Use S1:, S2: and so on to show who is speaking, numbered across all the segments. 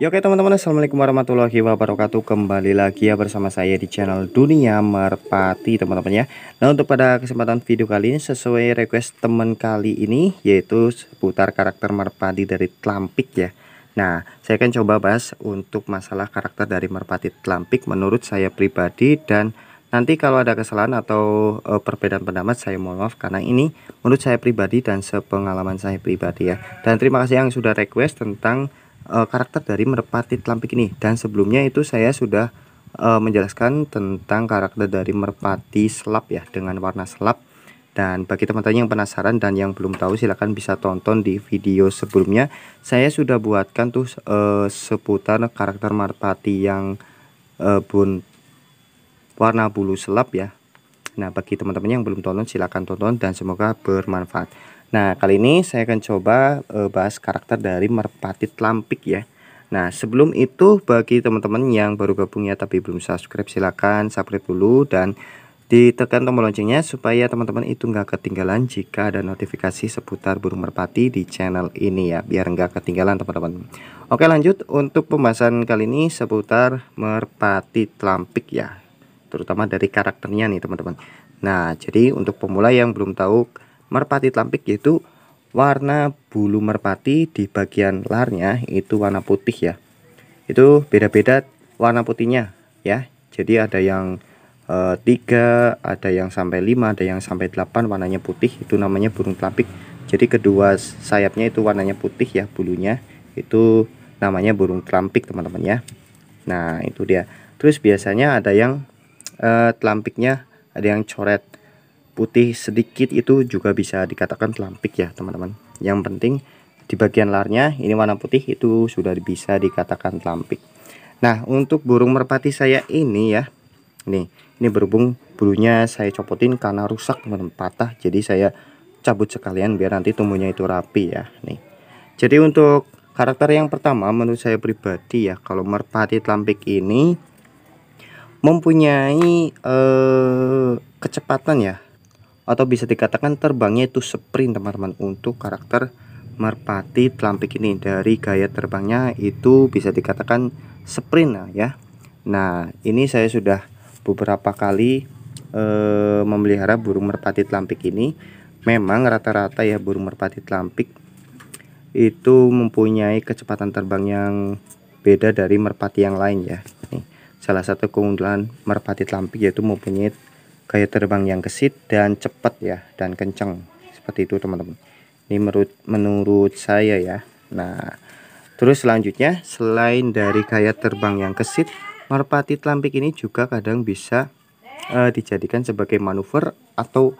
S1: Ya oke teman-teman Assalamualaikum warahmatullahi wabarakatuh Kembali lagi ya bersama saya di channel Dunia Merpati teman-teman ya Nah untuk pada kesempatan video kali ini Sesuai request teman kali ini Yaitu seputar karakter merpati dari Tlampik ya Nah saya akan coba bahas untuk masalah karakter dari merpati Tlampik Menurut saya pribadi dan Nanti kalau ada kesalahan atau e, perbedaan pendapat saya mohon maaf karena ini menurut saya pribadi dan sepengalaman saya pribadi ya. Dan terima kasih yang sudah request tentang uh, karakter dari merpati telampik ini dan sebelumnya itu saya sudah uh, menjelaskan tentang karakter dari merpati selap ya dengan warna selap dan bagi teman-teman yang penasaran dan yang belum tahu silahkan bisa tonton di video sebelumnya saya sudah buatkan tuh uh, seputar karakter merpati yang uh, bun warna bulu selap ya Nah bagi teman-teman yang belum tonton silahkan tonton dan semoga bermanfaat Nah, kali ini saya akan coba uh, bahas karakter dari merpati Tlampik ya. Nah, sebelum itu bagi teman-teman yang baru gabung ya tapi belum subscribe silakan subscribe dulu dan ditekan tombol loncengnya supaya teman-teman itu nggak ketinggalan jika ada notifikasi seputar burung merpati di channel ini ya biar nggak ketinggalan teman-teman oke lanjut untuk pembahasan kali ini seputar merpati telampik ya terutama dari karakternya nih teman-teman nah jadi untuk pemula yang belum tahu merpati telampik yaitu warna bulu merpati di bagian larnya itu warna putih ya. Itu beda-beda warna putihnya ya. Jadi ada yang eh, tiga, ada yang sampai 5, ada yang sampai 8 warnanya putih itu namanya burung telampik. Jadi kedua sayapnya itu warnanya putih ya bulunya. Itu namanya burung telampik teman-teman ya. Nah, itu dia. Terus biasanya ada yang e, telampiknya ada yang coret putih sedikit itu juga bisa dikatakan telampik ya teman-teman yang penting di bagian larnya ini warna putih itu sudah bisa dikatakan telampik. nah untuk burung merpati saya ini ya nih ini berhubung bulunya saya copotin karena rusak patah jadi saya cabut sekalian biar nanti tumbuhnya itu rapi ya nih jadi untuk karakter yang pertama menurut saya pribadi ya kalau merpati telampik ini mempunyai eh, kecepatan ya atau bisa dikatakan terbangnya itu sprint teman-teman untuk karakter merpati telampik ini dari gaya terbangnya itu bisa dikatakan sprint nah, ya nah ini saya sudah beberapa kali e, memelihara burung merpati telampik ini memang rata-rata ya burung merpati telampik itu mempunyai kecepatan terbang yang beda dari merpati yang lain ya ini salah satu keunggulan merpati telampik yaitu mempunyai gaya terbang yang gesit dan cepat ya dan kenceng seperti itu teman-teman ini menurut menurut saya ya nah terus selanjutnya selain dari gaya terbang yang gesit merpati telampik ini juga kadang bisa uh, dijadikan sebagai manuver atau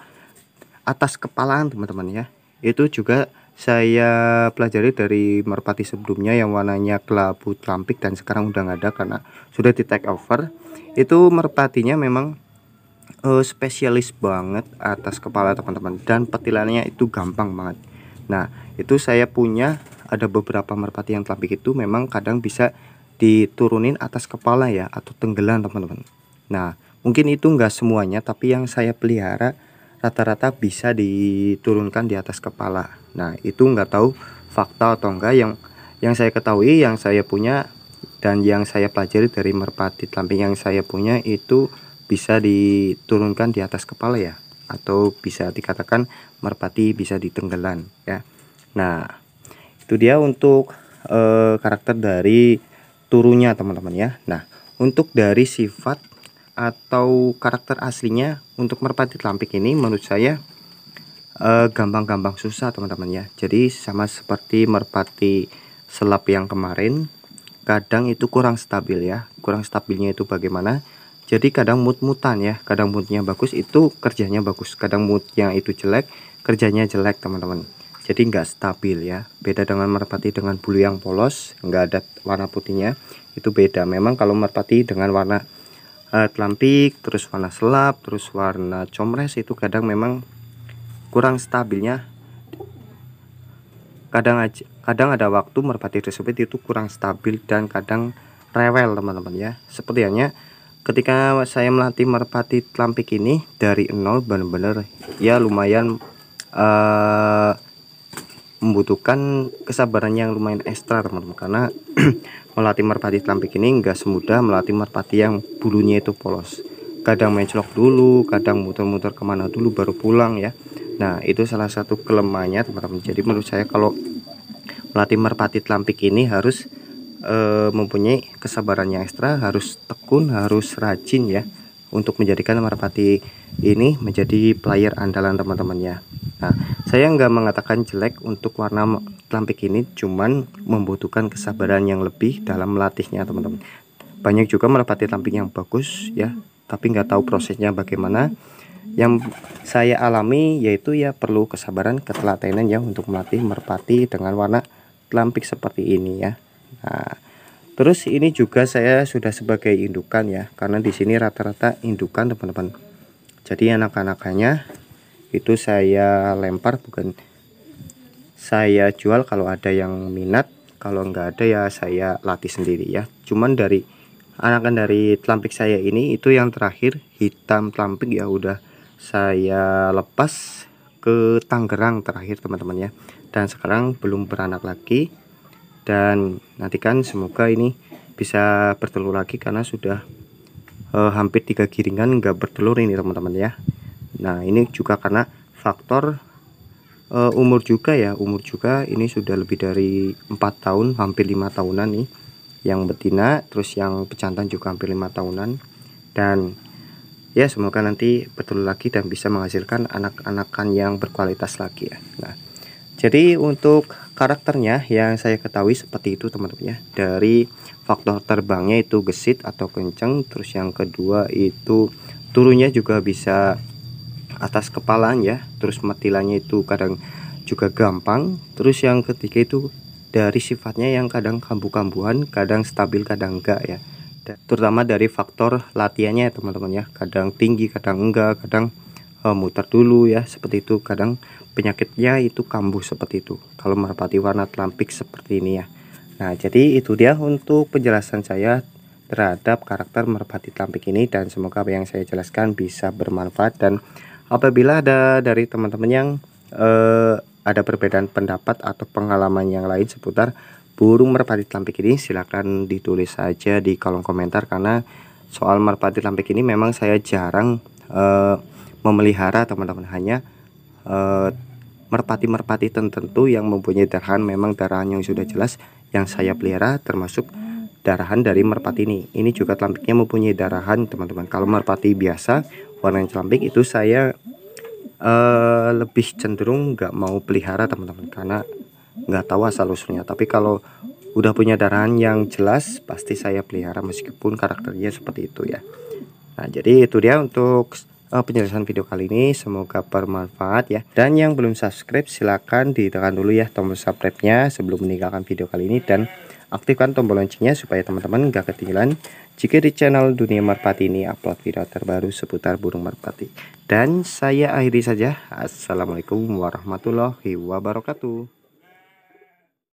S1: atas kepalaan teman-teman ya itu juga saya pelajari dari merpati sebelumnya yang warnanya kelabu telampik dan sekarang udah nggak ada karena sudah di take over itu merpatinya memang uh, spesialis banget atas kepala teman-teman dan petilannya itu gampang banget nah itu saya punya ada beberapa merpati yang telapik itu memang kadang bisa diturunin atas kepala ya atau tenggelam teman-teman nah mungkin itu nggak semuanya tapi yang saya pelihara rata-rata bisa diturunkan di atas kepala nah itu nggak tahu fakta atau enggak yang yang saya ketahui yang saya punya dan yang saya pelajari dari merpati telamping yang saya punya itu bisa diturunkan di atas kepala ya atau bisa dikatakan merpati bisa ditenggelan ya. Nah, itu dia untuk e, karakter dari turunnya teman-teman ya. Nah, untuk dari sifat atau karakter aslinya untuk merpati telampik ini menurut saya eh, gampang-gampang e, susah teman-teman ya. Jadi sama seperti merpati selap yang kemarin kadang itu kurang stabil ya. Kurang stabilnya itu bagaimana? jadi kadang mut-mutan ya kadang moodnya bagus itu kerjanya bagus kadang mood yang itu jelek kerjanya jelek teman-teman jadi nggak stabil ya beda dengan merpati dengan bulu yang polos nggak ada warna putihnya itu beda memang kalau merpati dengan warna uh, terus warna selap terus warna comres itu kadang memang kurang stabilnya kadang aja kadang ada waktu merpati tersebut itu kurang stabil dan kadang rewel teman-teman ya sepertinya ketika saya melatih merpati telampik ini dari nol benar-benar ya lumayan uh, membutuhkan kesabaran yang lumayan ekstra teman-teman karena melatih merpati telampik ini enggak semudah melatih merpati yang bulunya itu polos kadang mencelok dulu kadang muter-muter kemana dulu baru pulang ya nah itu salah satu kelemahannya teman-teman jadi menurut saya kalau melatih merpati telampik ini harus e, mempunyai kesabaran yang ekstra, harus tekun, harus rajin ya untuk menjadikan merpati ini menjadi player andalan teman-temannya. Nah, saya nggak mengatakan jelek untuk warna lampik ini, cuman membutuhkan kesabaran yang lebih dalam melatihnya teman-teman. Banyak juga merpati lampik yang bagus ya, tapi nggak tahu prosesnya bagaimana. Yang saya alami yaitu ya perlu kesabaran, ketelatenan ya untuk melatih merpati dengan warna lampik seperti ini ya. Nah, terus ini juga saya sudah sebagai indukan ya, karena di sini rata-rata indukan teman-teman. Jadi anak-anakannya itu saya lempar bukan saya jual kalau ada yang minat, kalau nggak ada ya saya latih sendiri ya. Cuman dari anakan dari telampik saya ini itu yang terakhir hitam telampik ya udah saya lepas ke Tangerang terakhir teman-teman ya dan sekarang belum beranak lagi dan nantikan semoga ini bisa bertelur lagi karena sudah eh, hampir tiga giringan nggak bertelur ini teman-teman ya Nah ini juga karena faktor uh, umur juga ya umur juga ini sudah lebih dari empat tahun hampir lima tahunan nih yang betina terus yang pejantan juga hampir lima tahunan dan ya semoga nanti bertelur lagi dan bisa menghasilkan anak-anakan yang berkualitas lagi ya nah jadi untuk Karakternya yang saya ketahui seperti itu teman-teman ya. Dari faktor terbangnya itu gesit atau kenceng, terus yang kedua itu turunnya juga bisa atas kepalaan ya. Terus metilannya itu kadang juga gampang. Terus yang ketiga itu dari sifatnya yang kadang kambuh-kambuhan, kadang stabil, kadang enggak ya. Terutama dari faktor latihannya teman-teman ya. Kadang tinggi, kadang enggak, kadang uh, muter dulu ya seperti itu kadang penyakitnya itu kambuh seperti itu kalau merpati warna telampik seperti ini ya nah jadi itu dia untuk penjelasan saya terhadap karakter merpati telampik ini dan semoga apa yang saya jelaskan bisa bermanfaat dan apabila ada dari teman-teman yang eh, ada perbedaan pendapat atau pengalaman yang lain seputar burung merpati telampik ini silahkan ditulis saja di kolom komentar karena soal merpati telampik ini memang saya jarang uh, memelihara teman-teman hanya eh, merpati-merpati uh, tertentu yang mempunyai darahan memang darahan yang sudah jelas yang saya pelihara termasuk darahan dari merpati ini ini juga telampiknya mempunyai darahan teman-teman kalau merpati biasa warna celampik itu saya uh, lebih cenderung nggak mau pelihara teman-teman karena nggak tahu asal usulnya tapi kalau udah punya darahan yang jelas pasti saya pelihara meskipun karakternya seperti itu ya nah jadi itu dia untuk uh, penjelasan video kali ini. Semoga bermanfaat ya. Dan yang belum subscribe silahkan ditekan dulu ya tombol subscribe-nya sebelum meninggalkan video kali ini dan aktifkan tombol loncengnya supaya teman-teman gak ketinggalan jika di channel Dunia Merpati ini upload video terbaru seputar burung merpati. Dan saya akhiri saja. Assalamualaikum warahmatullahi wabarakatuh.